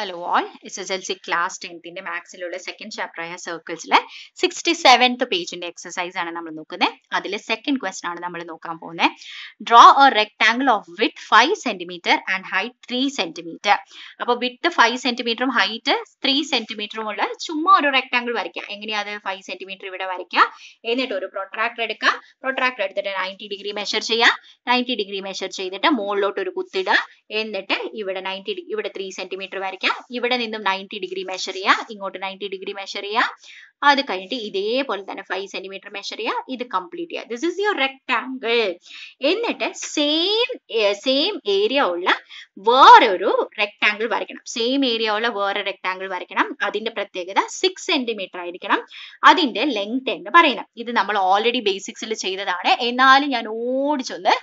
hello all S S L C class ടെൻത്തിന്റെ മാത്സിലുള്ള second chapter ആയ സർക്കിൾസിലെ സിക്സ്റ്റി സെവൻത് പേജിന്റെ എക്സസൈസ് ആണ് നമ്മൾ നോക്കുന്നത് അതിൽ സെക്കൻഡ് ക്വസ്റ്റൻ ആണ് നമ്മൾ നോക്കാൻ പോകുന്നത് draw a rectangle of width five centimetre and height three centimetre അപ്പോൾ വിത്ത് ഫൈവ് സെന്റിമീറ്ററും ഹൈറ്റ് ത്രീ സെന്റിമീറ്ററും ഉള്ള ചുമ്മാ ഒരു റെക്ടാംഗിൾ വരയ്ക്കുക എങ്ങനെയാണ് ഫൈവ് സെന്റിമീറ്റർ ഇവിടെ വരയ്ക്കുക എന്നിട്ട് ഒരു പ്രൊട്രാക്ടർ എടുക്കുക പ്രൊട്രാക്ടർ എടുത്തിട്ട് നയൻറ്റി ഡിഗ്രി മെഷർ ചെയ്യുക നയൻറ്റി ഡിഗ്രി മെഷർ ചെയ്തിട്ട് മുകളിലോട്ട് ഒരു കുത്തിടുക എന്നിട്ട് ഇവിടെ നയൻറ്റി ഇവിടെ ത്രീ സെന്റിമീറ്റർ വരയ്ക്കുക ആയിട്ട് ഇവിടെ നിന്നും നയൻറ്റി ഡിഗ്രി മെഷർ ചെയ്യുക ഇങ്ങോട്ട് നയൻറ്റി ഡിഗ്രി മെഷർ ചെയ്യുക അത് കഴിഞ്ഞിട്ട് ഇതേപോലെ തന്നെ ഫൈവ് സെന്റിമീറ്റർ മെഷർ ചെയ്യുക ഇത് കംപ്ലീറ്റ് ചെയ്യുക ദിസ് ഇസ് യുവർ റെക്ടാങ്കിൾ എന്നിട്ട് സെയിം സെയിം ഏരിയ ഉള്ള വേറൊരു റെക്ടാങ്കിൾ വരയ്ക്കണം സെയിം ഏരിയ ഉള്ള വേറെ റെക്ടാങ്കിൾ വരയ്ക്കണം അതിന്റെ പ്രത്യേകത സിക്സ് സെന്റിമീറ്റർ ആയിരിക്കണം അതിന്റെ ലെങ്ത് എന്ന് പറയുന്നത് ഇത് നമ്മൾ ഓൾറെഡി ബേസിക്സിൽ ചെയ്തതാണ് എന്നാലും ഞാൻ ഓടിച്ചൊന്ന്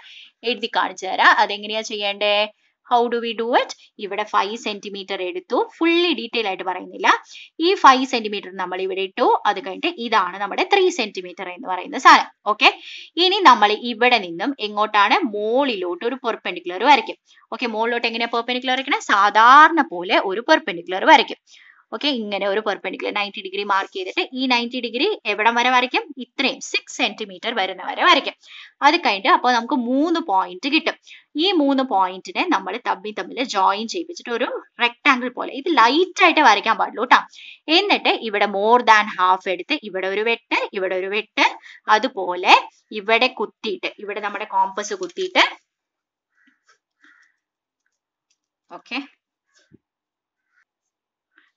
എഴുതി കാണിച്ചു തരാം അതെങ്ങനെയാ ചെയ്യേണ്ടേ how do we do it ഇവിടെ ഫൈവ് സെന്റിമീറ്റർ എടുത്തു ഫുള്ളി ഡീറ്റെയിൽ ആയിട്ട് പറയുന്നില്ല ഈ ഫൈവ് സെന്റിമീറ്റർ നമ്മൾ ഇവിടെ ഇട്ടു അത് കഴിഞ്ഞിട്ട് ഇതാണ് നമ്മുടെ ത്രീ സെന്റിമീറ്റർ എന്ന് പറയുന്ന സാധനം ഓക്കെ ഇനി നമ്മൾ ഇവിടെ നിന്നും എങ്ങോട്ടാണ് മോളിലോട്ട് ഒരു പെർപെൻഡിക്കുലർ വരയ്ക്കും ഓക്കെ മോളിലോട്ട് എങ്ങനെ പെർപെൻഡിക്കുലർ വരയ്ക്കണം സാധാരണ പോലെ ഒരു പെർപെൻഡിക്കുലർ വരയ്ക്കും ഓക്കെ ഇങ്ങനെ ഒരു പെർപെൻഡിക്കുലർ നയൻറ്റി ഡിഗ്രി മാർക്ക് ചെയ്തിട്ട് ഈ നയൻറ്റി ഡിഗ്രി എവിടം വരെ വരയ്ക്കും ഇത്രയും സിക്സ് സെന്റിമീറ്റർ വരുന്ന വരെ വരയ്ക്കും അത് കഴിഞ്ഞിട്ട് അപ്പോൾ നമുക്ക് മൂന്ന് പോയിന്റ് കിട്ടും ഈ മൂന്ന് പോയിന്റിനെ നമ്മൾ തമ്മിൽ തമ്മിൽ ജോയിൻ ചെയ്യിപ്പിച്ചിട്ട് ഒരു റെക്ടാങ്കിൾ പോലെ ഇത് ലൈറ്റ് ആയിട്ട് വരയ്ക്കാൻ പാടുള്ളൂ കേട്ടോ എന്നിട്ട് ഇവിടെ മോർ ദാൻ ഹാഫ് എടുത്ത് ഇവിടെ ഒരു വെട്ട് ഇവിടെ ഒരു വെട്ട് അതുപോലെ ഇവിടെ കുത്തിയിട്ട് ഇവിടെ നമ്മുടെ കോമ്പസ് കുത്തിയിട്ട് ഓക്കെ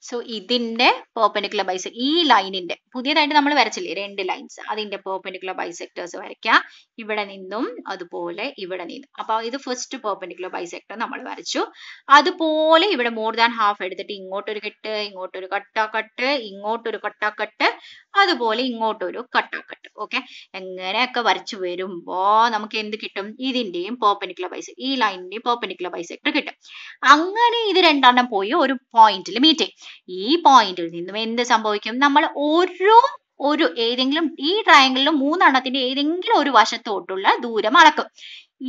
സോ ഇതിന്റെ പേർപ്പൻഡിക്കുലർ ബൈസെ ഈ ലൈനിന്റെ പുതിയതായിട്ട് നമ്മൾ വരച്ചില്ലേ രണ്ട് ലൈൻസ് അതിന്റെ പേർപ്പൻഡിക്കുലർ ബൈസെക്ടേഴ്സ് വരയ്ക്കാം ഇവിടെ നിന്നും അതുപോലെ ഇവിടെ നിന്നും അപ്പോൾ ഇത് ഫസ്റ്റ് പേർപ്പൻഡിക്കുലർ ബൈസെക്ടർ നമ്മൾ വരച്ചു അതുപോലെ ഇവിടെ മോർ ദാൻ ഹാഫ് എടുത്തിട്ട് ഇങ്ങോട്ടൊരു കെട്ട് ഇങ്ങോട്ടൊരു കട്ടാക്കട്ട് ഇങ്ങോട്ടൊരു കട്ടാക്കട്ട് അതുപോലെ ഇങ്ങോട്ടൊരു കട്ടാക്കട്ട് ഓക്കെ എങ്ങനെയൊക്കെ വരച്ചു വരുമ്പോ നമുക്ക് എന്ത് കിട്ടും ഇതിന്റെയും പേർപ്പനിക്കുലർ ബൈസ് ഈ ലൈനിന്റെയും പേർപ്പനിക്കുലർ ബൈസെക്ടർ കിട്ടും അങ്ങനെ ഇത് രണ്ടെണ്ണം പോയി ഒരു പോയിന്റിൽ മീറ്റ് ചെയ്യും ഈ പോയിന്റിൽ നിന്നും എന്ത് സംഭവിക്കും നമ്മൾ ഓരോ ഒരു ഏതെങ്കിലും ഈ ട്രയാങ്കിളിൽ മൂന്നെണ്ണത്തിന്റെ ഏതെങ്കിലും ഒരു വശത്തോട്ടുള്ള ദൂരം അളക്കും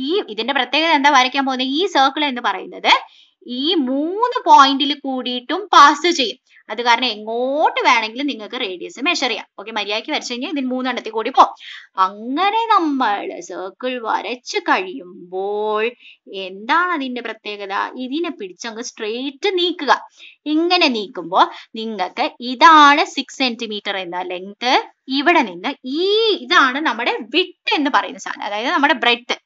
ഈ ഇതിന്റെ പ്രത്യേകത എന്താ വരയ്ക്കാൻ പോകുന്നത് ഈ സർക്കിൾ എന്ന് പറയുന്നത് ഈ മൂന്ന് പോയിന്റിൽ കൂടിയിട്ടും പാസ് ചെയ്യും അത് കാരണം എങ്ങോട്ട് വേണമെങ്കിലും നിങ്ങൾക്ക് റേഡിയസ് മെഷർ ചെയ്യാം ഓക്കെ മര്യാദയ്ക്ക് വരച്ചു കഴിഞ്ഞാൽ ഇതിൽ മൂന്നെണ്ണത്തിൽ കൂടി പോകും അങ്ങനെ നമ്മൾ സർക്കിൾ വരച്ചു കഴിയുമ്പോൾ എന്താണ് അതിന്റെ പ്രത്യേകത ഇതിനെ പിടിച്ചങ്ങ് സ്ട്രെയിറ്റ് നീക്കുക ഇങ്ങനെ നീക്കുമ്പോൾ നിങ്ങൾക്ക് ഇതാണ് സിക്സ് സെന്റിമീറ്റർ എന്ന ലെങ്ത് ഇവിടെ നിന്ന് ഈ ഇതാണ് നമ്മുടെ വിട്ട് എന്ന് പറയുന്ന സാധനം അതായത് നമ്മുടെ ബ്രെഡ്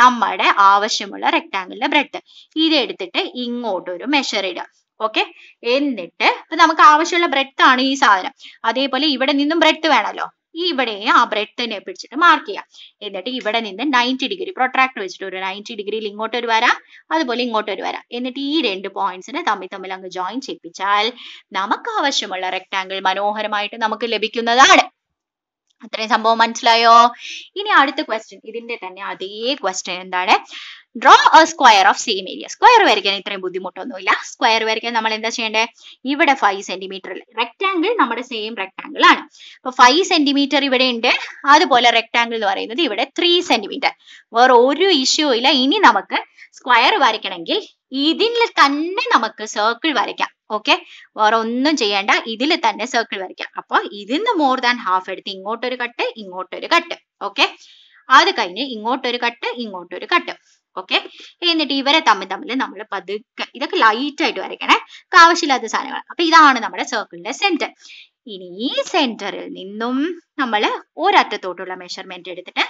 നമ്മുടെ ആവശ്യമുള്ള rectangle breadth ഇത് എടുത്തിട്ട് ഇങ്ങോട്ട് ഒരു മെഷർ ഇടുക ഓക്കെ എന്നിട്ട് ഇപ്പൊ നമുക്ക് ആവശ്യമുള്ള breadth ആണ് ഈ സാധനം അതേപോലെ ഇവിടെ നിന്നും breadth വേണമല്ലോ ഇവിടെയും ആ ബ്രെഡിനെ പിടിച്ചിട്ട് മാർക്ക് ചെയ്യാം എന്നിട്ട് ഇവിടെ നിന്ന് നയൻറ്റി ഡിഗ്രി പ്രൊട്രാക്ടർ വെച്ചിട്ട് ഒരു നയൻറ്റി ഡിഗ്രിയിൽ ഇങ്ങോട്ട് ഒരു വരാം അതുപോലെ ഇങ്ങോട്ട് ഒരു വരാം എന്നിട്ട് ഈ രണ്ട് പോയിന്റ്സിനെ തമ്മിൽ തമ്മിൽ അങ്ങ് ജോയിൻ ചെയ്യിപ്പിച്ചാൽ നമുക്ക് ആവശ്യമുള്ള റെക്ടാങ്കിൾ മനോഹരമായിട്ട് നമുക്ക് ലഭിക്കുന്നതാണ് അത്രയും സംഭവം മനസ്സിലായോ ഇനി അടുത്ത ക്വസ്റ്റ്യൻ ഇതിന്റെ തന്നെ അതേ ക്വസ്റ്റ്യൻ എന്താണ് draw a square of same area square വരയ്ക്കാൻ ഇത്രയും ബുദ്ധിമുട്ടൊന്നുമില്ല സ്ക്വയർ വരയ്ക്കാൻ നമ്മൾ എന്താ ചെയ്യേണ്ടത് ഇവിടെ ഫൈവ് സെന്റിമീറ്റർ റെക്ടാങ്കിൾ നമ്മുടെ സെയിം റെക്ടാങ്കിൾ ആണ് അപ്പൊ ഫൈവ് സെന്റിമീറ്റർ ഇവിടെ ഉണ്ട് അതുപോലെ റെക്ടാങ്കിൾ എന്ന് പറയുന്നത് ഇവിടെ ത്രീ സെന്റിമീറ്റർ വേറെ ഒരു ഇഷ്യൂ ഇല്ല ഇനി നമുക്ക് സ്ക്വയർ വരയ്ക്കണമെങ്കിൽ ഇതിൽ തന്നെ നമുക്ക് സർക്കിൾ വരയ്ക്കാം ഓക്കെ വേറെ ഒന്നും ചെയ്യേണ്ട ഇതിൽ തന്നെ സർക്കിൾ വരയ്ക്കാം അപ്പൊ ഇതിന്ന് മോർ ദാൻ ഹാഫ് എടുത്ത് ഇങ്ങോട്ടൊരു കട്ട് ഇങ്ങോട്ടൊരു കട്ട് ഓക്കെ അത് കഴിഞ്ഞ് ഇങ്ങോട്ടൊരു കട്ട് ഇങ്ങോട്ടൊരു കട്ട് ഓക്കെ എന്നിട്ട് ഇവരെ തമ്മിൽ തമ്മിൽ നമ്മൾ പതുക്കെ ഇതൊക്കെ ലൈറ്റ് ആയിട്ട് വരയ്ക്കണേ ആവശ്യമില്ലാത്ത സാധനങ്ങൾ അപ്പൊ ഇതാണ് നമ്മുടെ സർക്കിളിന്റെ സെന്റർ ഇനി ഈ സെന്ററിൽ നിന്നും നമ്മൾ ഒരറ്റത്തോട്ടുള്ള മെഷർമെന്റ് എടുത്തിട്ട്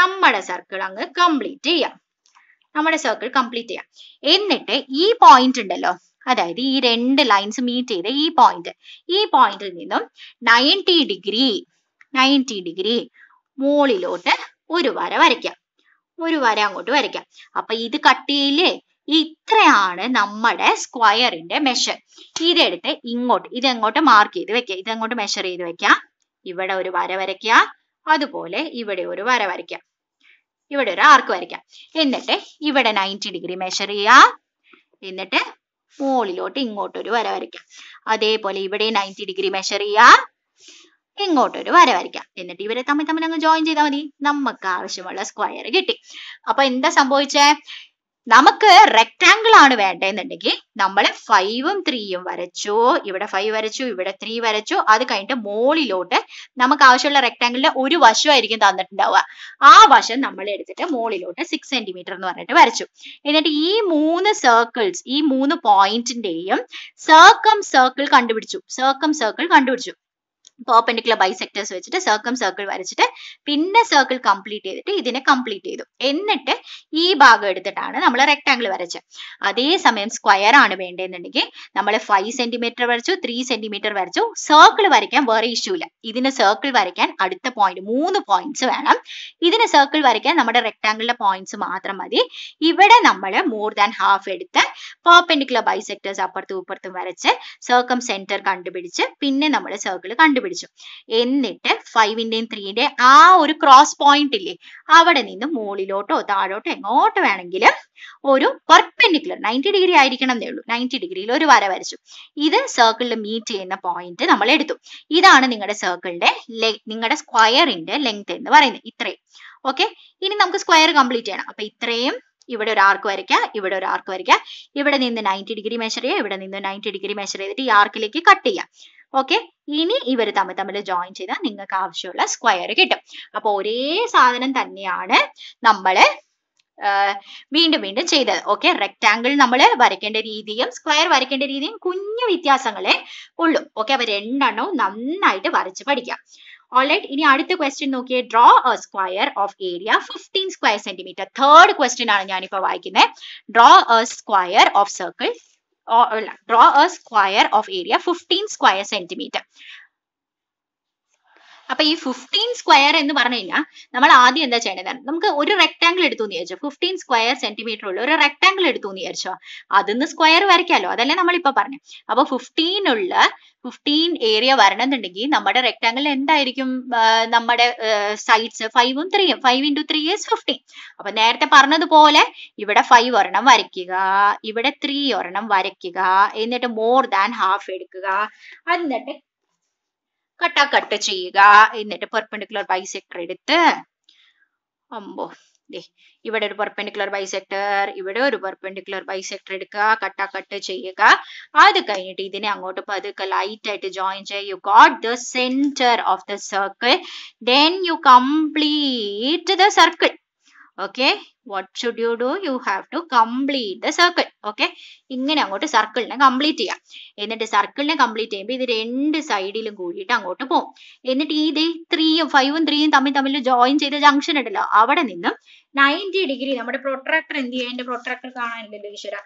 നമ്മുടെ സർക്കിൾ അങ്ങ് കംപ്ലീറ്റ് ചെയ്യാം നമ്മുടെ സർക്കിൾ കംപ്ലീറ്റ് ചെയ്യാം എന്നിട്ട് ഈ പോയിന്റ് ഉണ്ടല്ലോ അതായത് ഈ രണ്ട് ലൈൻസ് മീറ്റ് ചെയ്ത ഈ പോയിന്റ് ഈ പോയിന്റിൽ നിന്നും നയൻറ്റി ഡിഗ്രി നയൻറ്റി ഡിഗ്രി മുകളിലോട്ട് ഒരു വര വരയ്ക്കാം ഒരു വര അങ്ങോട്ട് വരയ്ക്കാം അപ്പൊ ഇത് കട്ട് ചെയ്യില്ലേ ഇത്രയാണ് നമ്മുടെ സ്ക്വയറിന്റെ മെഷർ ഇതെടുത്ത് ഇങ്ങോട്ട് ഇത് അങ്ങോട്ട് മാർക്ക് ചെയ്ത് വെക്കുക അങ്ങോട്ട് മെഷർ ചെയ്ത് വെക്കാം ഇവിടെ ഒരു വര വരയ്ക്കുക അതുപോലെ ഇവിടെ ഒരു വര വരയ്ക്കാം ഇവിടെ ഒരു ആർക്ക് വരയ്ക്കാം എന്നിട്ട് ഇവിടെ നയൻറ്റി ഡിഗ്രി മെഷർ ചെയ്യാ എന്നിട്ട് മുകളിലോട്ട് ഒരു വര വരയ്ക്കാം അതേപോലെ ഇവിടെ നയൻറ്റി ഡിഗ്രി മെഷർ ചെയ്യാം ഇങ്ങോട്ടൊരു വര വരയ്ക്കാം എന്നിട്ട് ഇവരെ തമ്മിൽ തമ്മിൽ അങ്ങ് ജോയിൻ ചെയ്താൽ മതി നമുക്ക് ആവശ്യമുള്ള സ്ക്വയർ കിട്ടി അപ്പൊ എന്താ സംഭവിച്ചേ നമുക്ക് റെക്ടാങ്കിൾ ആണ് വേണ്ടതെന്നുണ്ടെങ്കിൽ നമ്മൾ ഫൈവും ത്രീയും വരച്ചു ഇവിടെ ഫൈവ് വരച്ചു ഇവിടെ ത്രീ വരച്ചു അത് കഴിഞ്ഞിട്ട് മോളിലോട്ട് നമുക്ക് ആവശ്യമുള്ള റെക്ടാങ്കിളിന്റെ ഒരു വശമായിരിക്കും തന്നിട്ടുണ്ടാവുക ആ വശം നമ്മൾ എടുത്തിട്ട് മോളിലോട്ട് സിക്സ് സെന്റിമീറ്റർ എന്ന് പറഞ്ഞിട്ട് വരച്ചു എന്നിട്ട് ഈ മൂന്ന് സർക്കിൾസ് ഈ മൂന്ന് പോയിന്റിന്റെയും സർക്കം സർക്കിൾ കണ്ടുപിടിച്ചു സർക്കം സർക്കിൾ കണ്ടുപിടിച്ചു പെർപെൻഡിക്കുലർ ബൈസെക്ടേഴ്സ് വെച്ചിട്ട് സർക്കിൾ സർക്കിൾ വരച്ചിട്ട് പിന്നെ സർക്കിൾ കംപ്ലീറ്റ് ചെയ്തിട്ട് ഇതിനെ കംപ്ലീറ്റ് ചെയ്തു എന്നിട്ട് ഈ ഭാഗം എടുത്തിട്ടാണ് നമ്മൾ റെക്ടാങ്കിൾ വരച്ചത് അതേസമയം സ്ക്വയർ ആണ് വേണ്ടതെന്നുണ്ടെങ്കിൽ നമ്മൾ ഫൈവ് സെന്റിമീറ്റർ വരച്ചു ത്രീ സെന്റിമീറ്റർ വരച്ചു സർക്കിൾ വരയ്ക്കാൻ വേറെ ഇഷ്യൂ ഇല്ല ഇതിന് സർക്കിൾ വരയ്ക്കാൻ അടുത്ത പോയിന്റ് മൂന്ന് പോയിന്റ്സ് വേണം ഇതിന് സർക്കിൾ വരയ്ക്കാൻ നമ്മുടെ റെക്ടാങ്കിളിലെ പോയിന്റ്സ് മാത്രം മതി ഇവിടെ നമ്മൾ മോർ ദാൻ ഹാഫ് എടുത്ത് പെർപെൻഡിക്കുലർ ബൈസെക്ടേഴ്സ് അപ്പുറത്തും ഇപ്പുറത്തും വരച്ച് സർക്കം സെന്റർ കണ്ടുപിടിച്ച് പിന്നെ നമ്മൾ സർക്കിൾ കണ്ടുപിടിച്ചു പിടിച്ചു എന്നിട്ട് ഫൈവിന്റെയും ത്രീന്റെയും ആ ഒരു ക്രോസ് പോയിന്റ് ഇല്ലേ അവിടെ നിന്ന് മുകളിലോട്ടോ താഴോട്ടോ എങ്ങോട്ട് വേണമെങ്കിലും ഒരു പെർപെൻഡിക്കുലർ നയൻറ്റി ഡിഗ്രി ആയിരിക്കണം എന്നേ ഉള്ളൂ നയൻറ്റി ഡിഗ്രിയിൽ ഒരു വര വരച്ചു ഇത് സർക്കിളിൽ മീറ്റ് ചെയ്യുന്ന പോയിന്റ് നമ്മൾ എടുത്തു ഇതാണ് നിങ്ങളുടെ സർക്കിളിന്റെ നിങ്ങളുടെ സ്ക്വയറിന്റെ ലെങ്ത് എന്ന് പറയുന്നത് ഇത്രയും ഓക്കെ ഇനി നമുക്ക് സ്ക്വയർ കംപ്ലീറ്റ് ചെയ്യണം അപ്പൊ ഇത്രയും ഇവിടെ ഒരു ആർക്ക് വരയ്ക്കുക ഇവിടെ ഒരു ആർക്ക് വരയ്ക്കുക ഇവിടെ നിന്ന് നയൻറ്റി ഡിഗ്രി മെഷർ ചെയ്യുക ഇവിടെ നിന്ന് നയൻറ്റി ഡിഗ്രി മെഷർ ചെയ്തിട്ട് ഈ ആർക്കിലേക്ക് കട്ട് ചെയ്യുക ഓക്കെ ഇനി ഇവർ തമ്മിൽ തമ്മിൽ ജോയിൻ ചെയ്താൽ നിങ്ങൾക്ക് ആവശ്യമുള്ള സ്ക്വയർ കിട്ടും അപ്പോൾ ഒരേ സാധനം തന്നെയാണ് നമ്മൾ വീണ്ടും വീണ്ടും ചെയ്തത് ഓക്കെ റെക്റ്റാങ്കിൾ നമ്മൾ വരയ്ക്കേണ്ട രീതിയും സ്ക്വയർ വരയ്ക്കേണ്ട രീതിയും കുഞ്ഞു വ്യത്യാസങ്ങളെ ഉള്ളൂ ഓക്കെ അപ്പൊ രണ്ടെണ്ണവും നന്നായിട്ട് വരച്ച് പഠിക്കാം ഓൾറൈറ്റ് ഇനി അടുത്ത ക്വസ്റ്റ്യൻ നോക്കിയേ draw a square of area fifteen square centimetre third question ആണ് ഞാനിപ്പോൾ വായിക്കുന്നത് draw a square of circle draw a square of area fifteen square centimetre അപ്പൊ ഈ ഫിഫ്റ്റീൻ സ്ക്വയർ എന്ന് പറഞ്ഞു കഴിഞ്ഞാൽ നമ്മൾ ആദ്യം എന്താ ചെയ്യേണ്ടത് നമുക്ക് ഒരു റെക്ടാങ്കിൾ എടുത്തു എന്ന് വിചാരിച്ചോ ഫിഫ്റ്റീൻ സ്ക്വയർ സെന്റിമീറ്റർ ഉള്ള ഒരു റെക്ടാങ്കിൾ എടുത്തു എന്ന് വിചാരിച്ചോ അതിന്ന് സ്ക്വയർ വരയ്ക്കാലോ അതല്ലേ നമ്മൾ ഇപ്പൊ പറഞ്ഞു അപ്പൊ ഫിഫ്റ്റീൻ ഉള്ള ഫിഫ്റ്റീൻ ഏരിയ വരണമെന്നുണ്ടെങ്കിൽ നമ്മുടെ rectangle എന്തായിരിക്കും നമ്മുടെ സൈഡ്സ് ഫൈവും ത്രീയും five into three is fifteen അപ്പൊ നേരത്തെ പറഞ്ഞതുപോലെ ഇവിടെ ഫൈവ് ഒരെണ്ണം വരയ്ക്കുക ഇവിടെ ത്രീ ഒരെണ്ണം വരയ്ക്കുക എന്നിട്ട് മോർ ദാൻ ഹാഫ് എടുക്കുക എന്നിട്ട് കട്ടാ കട്ട് ചെയ്യുക എന്നിട്ട് പെർപെൻഡിക്കുലർ ബൈസെക്ടർ എടുത്ത് അമ്പോ ഇവിടെ ഒരു പെർപെൻഡിക്കുലർ ബൈസെക്ടർ ഇവിടെ ഒരു പെർപെൻഡിക്കുലർ ബൈസെക്ടർ എടുക്കുക കട്ട കട്ട് ചെയ്യുക അത് കഴിഞ്ഞിട്ട് ഇതിനെ അങ്ങോട്ട് പതുക്കെ ലൈറ്റ് ആയിട്ട് ജോയിൻ ചെയ്യുക you got the centre of the circle then you complete the circle okay what should you do you have to complete the circle okay ഇങ്ങനെ അങ്ങോട്ട് സർക്കിളിനെ കംപ്ലീറ്റ് ചെയ്യാം എന്നിട്ട് സർക്കിളിനെ കംപ്ലീറ്റ് ചെയ്യുമ്പോൾ ഇത് രണ്ട് സൈഡിലും കൂടിയിട്ട് അങ്ങോട്ട് പോകും എന്നിട്ട് ഈ ഇതേ ത്രീയും ഫൈവും ത്രീയും തമ്മിൽ തമ്മിൽ ജോയിൻ ചെയ്ത ജംഗ്ഷൻ ഉണ്ടല്ലോ അവിടെ നിന്നും നയൻറ്റി ഡിഗ്രി നമ്മുടെ പ്രൊട്രാക്ടർ എന്ത് ചെയ്യാം എൻ്റെ പ്രൊട്രാക്ടർ കാണാനില്ലല്ലോ ഈശ്വര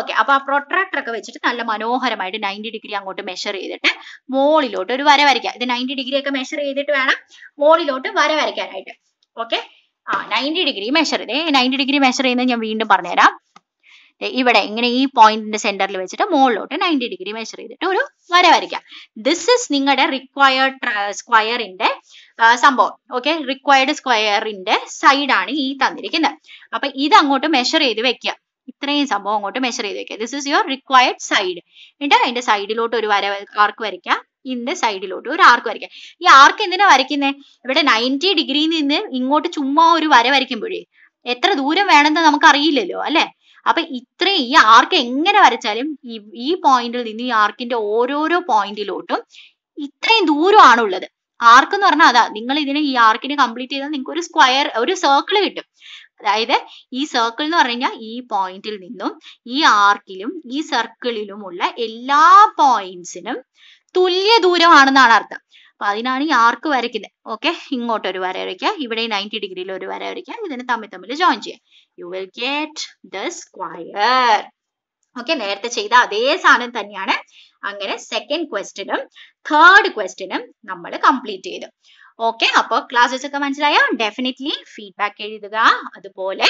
ഓക്കെ അപ്പൊ ആ പ്രൊട്രാക്ടർ ഒക്കെ വെച്ചിട്ട് നല്ല മനോഹരമായിട്ട് നയൻറ്റി ഡിഗ്രി അങ്ങോട്ട് മെഷർ ചെയ്തിട്ട് മോളിലോട്ട് ഒരു വര വരയ്ക്കാം ഇത് നയൻറ്റി ഡിഗ്രി ഒക്കെ മെഷർ ചെയ്തിട്ട് വേണം മോളിലോട്ട് വര വരയ്ക്കാനായിട്ട് ഓക്കെ ആ നയൻറ്റി ഡിഗ്രി മെഷർ ഇതേ നയൻറ്റി ഡിഗ്രി മെഷർ ചെയ്യുന്നത് ഞാൻ വീണ്ടും പറഞ്ഞുതരാം ഇവിടെ ഇങ്ങനെ ഈ പോയിന്റിന്റെ സെന്ററിൽ വെച്ചിട്ട് മുകളിലോട്ട് നയൻറ്റി ഡിഗ്രി മെഷർ ചെയ്തിട്ട് ഒരു വര വരയ്ക്കാം ദിസ് ഇസ് നിങ്ങളുടെ റിക്വയർഡ് സ്ക്വയറിന്റെ സംഭവം ഓക്കെ റിക്വയർഡ് സ്ക്വയറിന്റെ സൈഡാണ് ഈ തന്നിരിക്കുന്നത് അപ്പൊ ഇത് അങ്ങോട്ട് മെഷർ ചെയ്ത് വെക്കുക ഇത്രയും സംഭവം അങ്ങോട്ട് മെഷർ ചെയ്ത് വെക്കുക this is your required side എന്നിട്ട് അതിന്റെ സൈഡിലോട്ട് ഒരു വര ആർക്ക് വരയ്ക്കാം ഇതിന്റെ സൈഡിലോട്ട് ഒരു ആർക്ക് വരയ്ക്കാം ഈ ആർക്ക് എന്തിനാ വരയ്ക്കുന്നത് ഇവിടെ നയൻറ്റി ഡിഗ്രിയിൽ നിന്ന് ഇങ്ങോട്ട് ചുമ്മാ ഒരു വര വരയ്ക്കുമ്പോഴേ എത്ര ദൂരം വേണമെന്ന് നമുക്ക് അറിയില്ലല്ലോ അല്ലെ അപ്പൊ ഇത്രയും ഈ ആർക്ക് എങ്ങനെ വരച്ചാലും ഈ ഈ പോയിന്റിൽ നിന്ന് ഈ ആർക്കിന്റെ ഓരോരോ പോയിന്റിലോട്ടും ഇത്രയും ദൂരമാണ് ഉള്ളത് ആർക്ക് എന്ന് പറഞ്ഞാൽ അതാ നിങ്ങൾ ഇതിനെ ഈ ആർക്കിനെ കംപ്ലീറ്റ് ചെയ്താൽ നിങ്ങൾക്ക് ഒരു സ്ക്വയർ ഒരു സർക്കിൾ കിട്ടും അതായത് ഈ സർക്കിൾ എന്ന് പറഞ്ഞു ഈ പോയിന്റിൽ നിന്നും ഈ ആർക്കിലും ഈ സർക്കിളിലുമുള്ള എല്ലാ പോയിന്റ്സിനും തുല്യ ദൂരമാണെന്നാണ് അർത്ഥം അപ്പൊ അതിനാണ് ഈ ആർക്ക് വരയ്ക്കുന്നത് ഓക്കെ ഇങ്ങോട്ട് ഒരു വര വരയ്ക്കുക ഇവിടെ നയൻറ്റി ഡിഗ്രിയിൽ ഒരു വര വരയ്ക്കുക ഇതിനെ തമ്മിൽ തമ്മിൽ ജോയിൻ ചെയ്യാം you will get the square okay നേരത്തെ ചെയ്ത അതേ സാധനം തന്നെയാണ് അങ്ങനെ സെക്കൻഡ് ക്വസ്റ്റ്യനും തേർഡ് ക്വസ്റ്റ്യനും നമ്മൾ കംപ്ലീറ്റ് ചെയ്തു ഓക്കെ അപ്പോൾ ക്ലാസ്സസ് ഒക്കെ മനസ്സിലായോ ഡെഫിനറ്റ്ലി ഫീഡ്ബാക്ക് എഴുതുക അതുപോലെ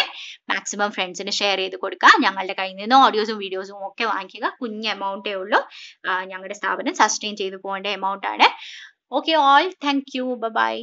മാക്സിമം ഫ്രണ്ട്സിന് ഷെയർ ചെയ്ത് കൊടുക്കുക ഞങ്ങളുടെ കയ്യിൽ നിന്ന് ഓഡിയോസും വീഡിയോസും ഒക്കെ വാങ്ങിക്കുക കുഞ്ഞ് എമൗണ്ടേ ഉള്ളൂ ഞങ്ങളുടെ സ്ഥാപനം സസ്റ്റെയിൻ ചെയ്തു പോകേണ്ട എമൗണ്ട് ആണ് okay all thank you by